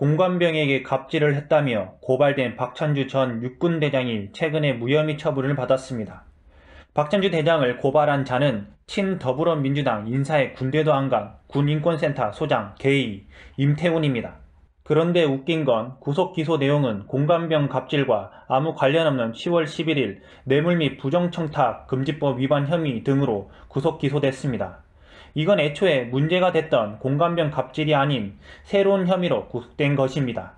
공관병에게 갑질을 했다며 고발된 박찬주 전 육군대장이 최근에 무혐의 처분을 받았습니다. 박찬주 대장을 고발한 자는 친 더불어민주당 인사의 군대도 안간 군인권센터 소장 게이 임태훈입니다. 그런데 웃긴 건 구속 기소 내용은 공관병 갑질과 아무 관련 없는 10월 11일 뇌물 및 부정청탁 금지법 위반 혐의 등으로 구속 기소됐습니다. 이건 애초에 문제가 됐던 공감병 갑질이 아닌 새로운 혐의로 구속된 것입니다.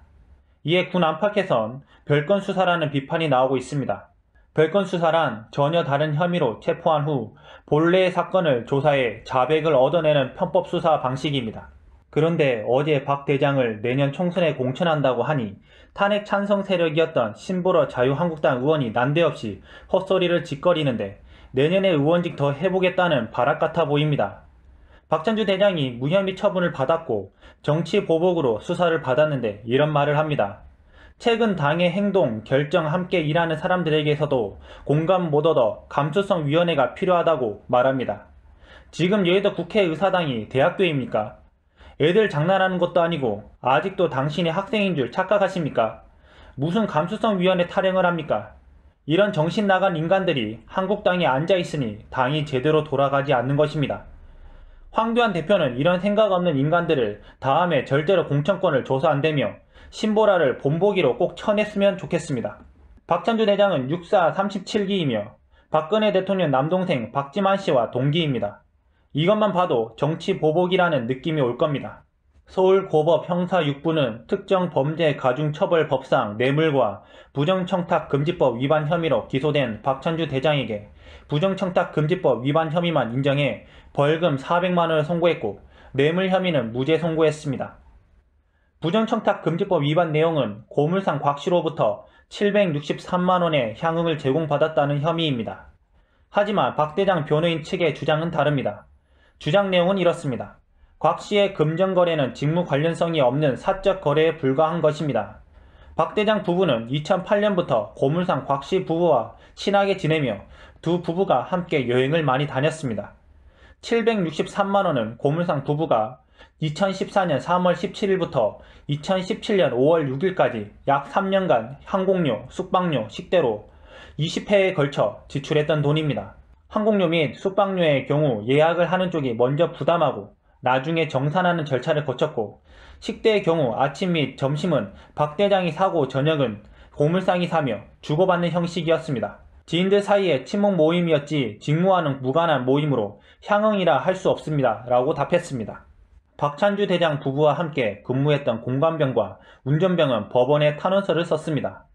이에 군 안팎에선 별건 수사라는 비판이 나오고 있습니다. 별건 수사란 전혀 다른 혐의로 체포한 후 본래의 사건을 조사해 자백을 얻어내는 편법 수사 방식입니다. 그런데 어제 박 대장을 내년 총선에 공천한다고 하니 탄핵 찬성 세력이었던 신보러 자유한국당 의원이 난데없이 헛소리를 짓거리는데 내년에 의원직 더 해보겠다는 발악 같아 보입니다. 박찬주 대장이 무혐의 처분을 받았고 정치 보복으로 수사를 받았는데 이런 말을 합니다. 최근 당의 행동, 결정 함께 일하는 사람들에게서도 공감 못 얻어 감수성 위원회가 필요하다고 말합니다. 지금 여의도 국회의사당이 대학교입니까? 애들 장난하는 것도 아니고 아직도 당신이 학생인 줄 착각하십니까? 무슨 감수성 위원회 탈행을 합니까? 이런 정신 나간 인간들이 한국당에 앉아 있으니 당이 제대로 돌아가지 않는 것입니다. 황교안 대표는 이런 생각 없는 인간들을 다음에 절대로 공천권을 줘서 안되며 신보라를 본보기로 꼭 쳐냈으면 좋겠습니다. 박찬주 대장은 6사 37기이며 박근혜 대통령 남동생 박지만 씨와 동기입니다. 이것만 봐도 정치 보복이라는 느낌이 올 겁니다. 서울고법 형사 6부는 특정 범죄 가중처벌법상 뇌물과 부정청탁금지법 위반 혐의로 기소된 박찬주 대장에게 부정청탁금지법 위반 혐의만 인정해 벌금 400만원을 선고했고 뇌물 혐의는 무죄 선고했습니다. 부정청탁금지법 위반 내용은 고물상 곽씨로부터 763만원의 향응을 제공받았다는 혐의입니다. 하지만 박 대장 변호인 측의 주장은 다릅니다. 주장 내용은 이렇습니다. 곽 씨의 금전거래는 직무 관련성이 없는 사적 거래에 불과한 것입니다. 박 대장 부부는 2008년부터 고물상 곽씨 부부와 친하게 지내며 두 부부가 함께 여행을 많이 다녔습니다. 763만원은 고물상 부부가 2014년 3월 17일부터 2017년 5월 6일까지 약 3년간 항공료, 숙박료, 식대로 20회에 걸쳐 지출했던 돈입니다. 항공료 및 숙박료의 경우 예약을 하는 쪽이 먼저 부담하고 나중에 정산하는 절차를 거쳤고 식대의 경우 아침 및 점심은 박 대장이 사고 저녁은 고물상이 사며 주고받는 형식이었습니다. 지인들 사이에 친목 모임이었지 직무와는 무관한 모임으로 향응이라 할 수 없습니다. 라고 답했습니다. 박찬주 대장 부부와 함께 근무했던 공관병과 운전병은 법원에 탄원서를 썼습니다.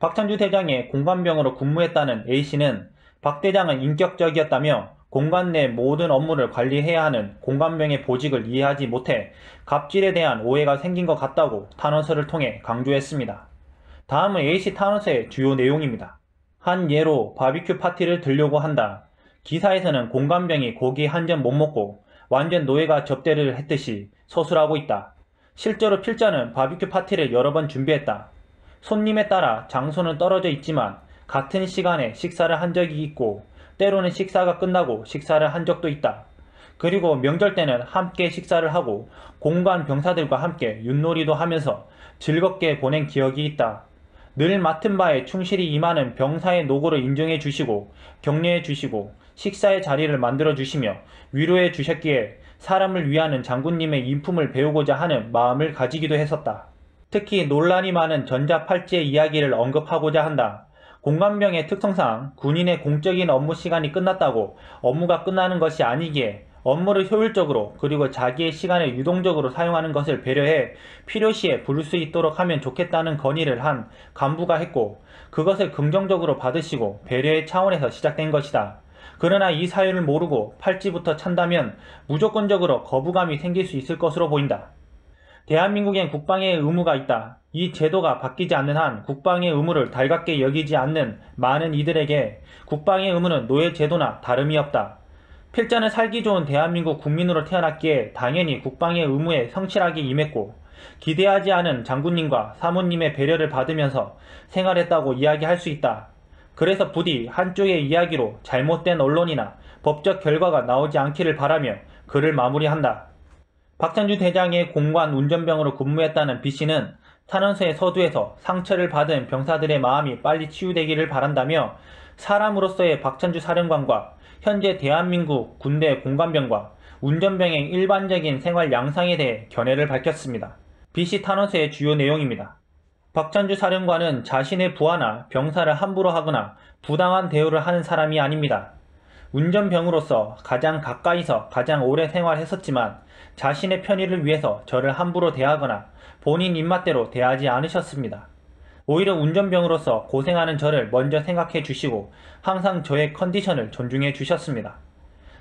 박찬주 대장의 공관병으로 근무했다는 A씨는 박 대장은 인격적이었다며 공간 내 모든 업무를 관리해야 하는 공간병의 보직을 이해하지 못해 갑질에 대한 오해가 생긴 것 같다고 탄원서를 통해 강조했습니다. 다음은 A씨 탄원서의 주요 내용입니다. 한 예로 바비큐 파티를 들려고 한다. 기사에서는 공간병이 고기 한 점 못 먹고 완전 노예가 접대를 했듯이 서술하고 있다. 실제로 필자는 바비큐 파티를 여러 번 준비했다. 손님에 따라 장소는 떨어져 있지만 같은 시간에 식사를 한 적이 있고 때로는 식사가 끝나고 식사를 한 적도 있다. 그리고 명절 때는 함께 식사를 하고 공관 병사들과 함께 윷놀이도 하면서 즐겁게 보낸 기억이 있다. 늘 맡은 바에 충실히 임하는 병사의 노고를 인정해 주시고 격려해 주시고 식사의 자리를 만들어 주시며 위로해 주셨기에 사람을 위하는 장군님의 인품을 배우고자 하는 마음을 가지기도 했었다. 특히 논란이 많은 전자팔찌의 이야기를 언급하고자 한다. 공관병의 특성상 군인의 공적인 업무 시간이 끝났다고 업무가 끝나는 것이 아니기에 업무를 효율적으로 그리고 자기의 시간을 유동적으로 사용하는 것을 배려해 필요시에 부를 수 있도록 하면 좋겠다는 건의를 한 간부가 했고 그것을 긍정적으로 받으시고 배려의 차원에서 시작된 것이다. 그러나 이 사유를 모르고 팔찌부터 찬다면 무조건적으로 거부감이 생길 수 있을 것으로 보인다. 대한민국엔 국방의 의무가 있다. 이 제도가 바뀌지 않는 한 국방의 의무를 달갑게 여기지 않는 많은 이들에게 국방의 의무는 노예 제도나 다름이 없다. 필자는 살기 좋은 대한민국 국민으로 태어났기에 당연히 국방의 의무에 성실하게 임했고 기대하지 않은 장군님과 사모님의 배려를 받으면서 생활했다고 이야기할 수 있다. 그래서 부디 한쪽의 이야기로 잘못된 언론이나 법적 결과가 나오지 않기를 바라며 글을 마무리한다. 박찬주 대장의 공관 운전병으로 근무했다는 B씨는 탄원서의 서두에서 상처를 받은 병사들의 마음이 빨리 치유되기를 바란다며 사람으로서의 박찬주 사령관과 현재 대한민국 군대 공관병과 운전병의 일반적인 생활 양상에 대해 견해를 밝혔습니다. B씨 탄원서의 주요 내용입니다. 박찬주 사령관은 자신의 부하나 병사를 함부로 하거나 부당한 대우를 하는 사람이 아닙니다. 운전병으로서 가장 가까이서 가장 오래 생활했었지만 자신의 편의를 위해서 저를 함부로 대하거나 본인 입맛대로 대하지 않으셨습니다. 오히려 운전병으로서 고생하는 저를 먼저 생각해 주시고 항상 저의 컨디션을 존중해 주셨습니다.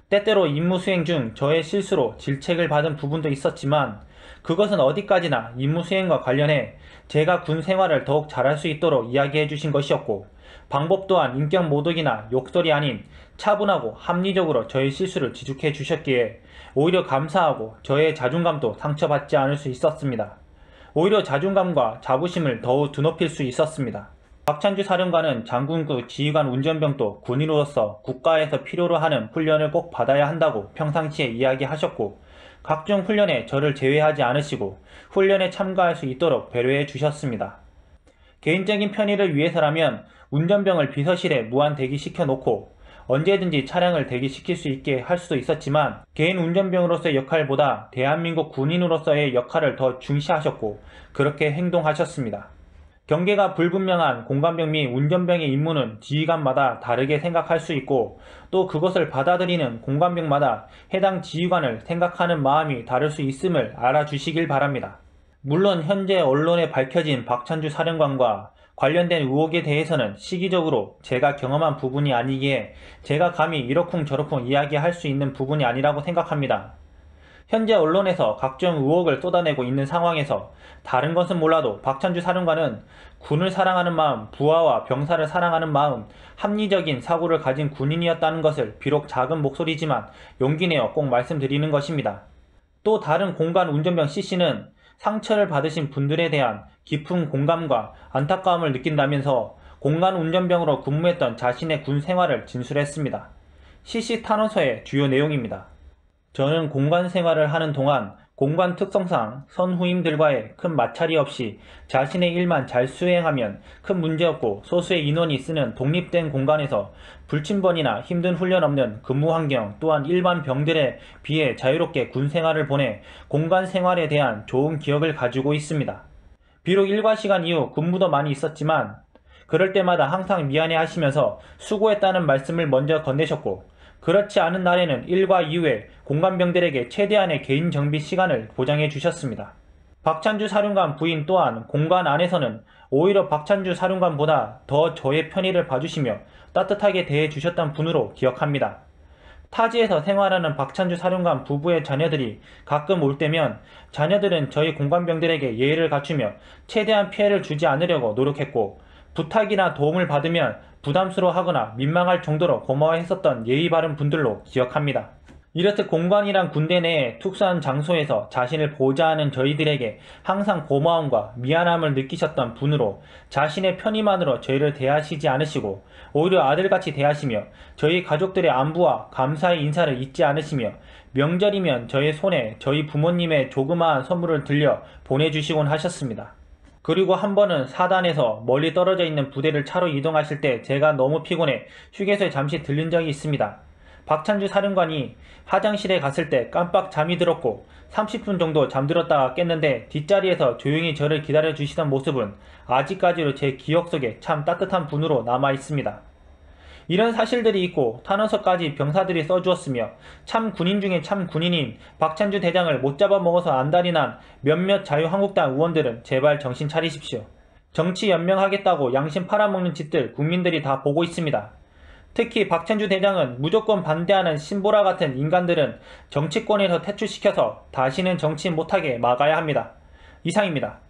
때때로 임무 수행 중 저의 실수로 질책을 받은 부분도 있었지만 그것은 어디까지나 임무 수행과 관련해 제가 군 생활을 더욱 잘할 수 있도록 이야기해 주신 것이었고 방법 또한 인격 모독이나 욕설이 아닌 차분하고 합리적으로 저의 실수를 지적해 주셨기에 오히려 감사하고 저의 자존감도 상처받지 않을 수 있었습니다. 오히려 자존감과 자부심을 더욱 드높일 수 있었습니다. 박찬주 사령관은 장군급 지휘관 운전병도 군인으로서 국가에서 필요로 하는 훈련을 꼭 받아야 한다고 평상시에 이야기하셨고 각종 훈련에 저를 제외하지 않으시고 훈련에 참가할 수 있도록 배려해 주셨습니다. 개인적인 편의를 위해서라면 운전병을 비서실에 무한 대기시켜 놓고 언제든지 차량을 대기시킬 수 있게 할 수도 있었지만 개인 운전병으로서의 역할보다 대한민국 군인으로서의 역할을 더 중시하셨고 그렇게 행동하셨습니다. 경계가 불분명한 공간병및 운전병의 임무는 지휘관마다 다르게 생각할 수 있고 또 그것을 받아들이는 공간병마다 해당 지휘관을 생각하는 마음이 다를 수 있음을 알아주시길 바랍니다. 물론 현재 언론에 밝혀진 박찬주 사령관과 관련된 의혹에 대해서는 시기적으로 제가 경험한 부분이 아니기에 제가 감히 이러쿵 저러쿵 이야기할 수 있는 부분이 아니라고 생각합니다. 현재 언론에서 각종 의혹을 쏟아내고 있는 상황에서 다른 것은 몰라도 박찬주 사령관은 군을 사랑하는 마음, 부하와 병사를 사랑하는 마음, 합리적인 사고를 가진 군인이었다는 것을 비록 작은 목소리지만 용기 내어 꼭 말씀드리는 것입니다. 또 다른 공간 운전병 c c 는 상처를 받으신 분들에 대한 깊은 공감과 안타까움을 느낀다면서 공간 운전병으로 근무했던 자신의 군 생활을 진술했습니다. CC 탄원서의 주요 내용입니다. 저는 공간 생활을 하는 동안 공간 특성상 선후임들과의 큰 마찰이 없이 자신의 일만 잘 수행하면 큰 문제없고 소수의 인원이 쓰는 독립된 공간에서 불침번이나 힘든 훈련 없는 근무 환경 또한 일반 병들에 비해 자유롭게 군 생활을 보내 공간 생활에 대한 좋은 기억을 가지고 있습니다. 비록 일과 시간 이후 근무도 많이 있었지만 그럴 때마다 항상 미안해 하시면서 수고했다는 말씀을 먼저 건네셨고 그렇지 않은 날에는 1과 이후에 공관병들에게 최대한의 개인 정비 시간을 보장해 주셨습니다. 박찬주 사령관 부인 또한 공관 안에서는 오히려 박찬주 사령관보다 더 저의 편의를 봐주시며 따뜻하게 대해 주셨던 분으로 기억합니다. 타지에서 생활하는 박찬주 사령관 부부의 자녀들이 가끔 올 때면 자녀들은 저희 공관병들에게 예의를 갖추며 최대한 피해를 주지 않으려고 노력했고 부탁이나 도움을 받으면 부담스러워하거나 민망할 정도로 고마워했었던 예의 바른 분들로 기억합니다. 이렇듯 공관이란 군대 내에 특수한 장소에서 자신을 보호하는 저희들에게 항상 고마움과 미안함을 느끼셨던 분으로 자신의 편의만으로 저희를 대하시지 않으시고 오히려 아들같이 대하시며 저희 가족들의 안부와 감사의 인사를 잊지 않으시며 명절이면 저희 손에 저희 부모님의 조그마한 선물을 들려 보내주시곤 하셨습니다. 그리고 한 번은 사단에서 멀리 떨어져 있는 부대를 차로 이동하실 때 제가 너무 피곤해 휴게소에 잠시 들른 적이 있습니다. 박찬주 사령관이 화장실에 갔을 때 깜빡 잠이 들었고 30분 정도 잠들었다가 깼는데 뒷자리에서 조용히 저를 기다려 주시던 모습은 아직까지도 제 기억 속에 참 따뜻한 분으로 남아 있습니다. 이런 사실들이 있고 탄원서까지 병사들이 써주었으며 참 군인 중에 참 군인인 박찬주 대장을 못 잡아먹어서 안달이 난 몇몇 자유한국당 의원들은 제발 정신 차리십시오. 정치 연명하겠다고 양심 팔아먹는 짓들 국민들이 다 보고 있습니다. 특히 박찬주 대장은 무조건 반대하는 신보라 같은 인간들은 정치권에서 퇴출시켜서 다시는 정치 못하게 막아야 합니다. 이상입니다.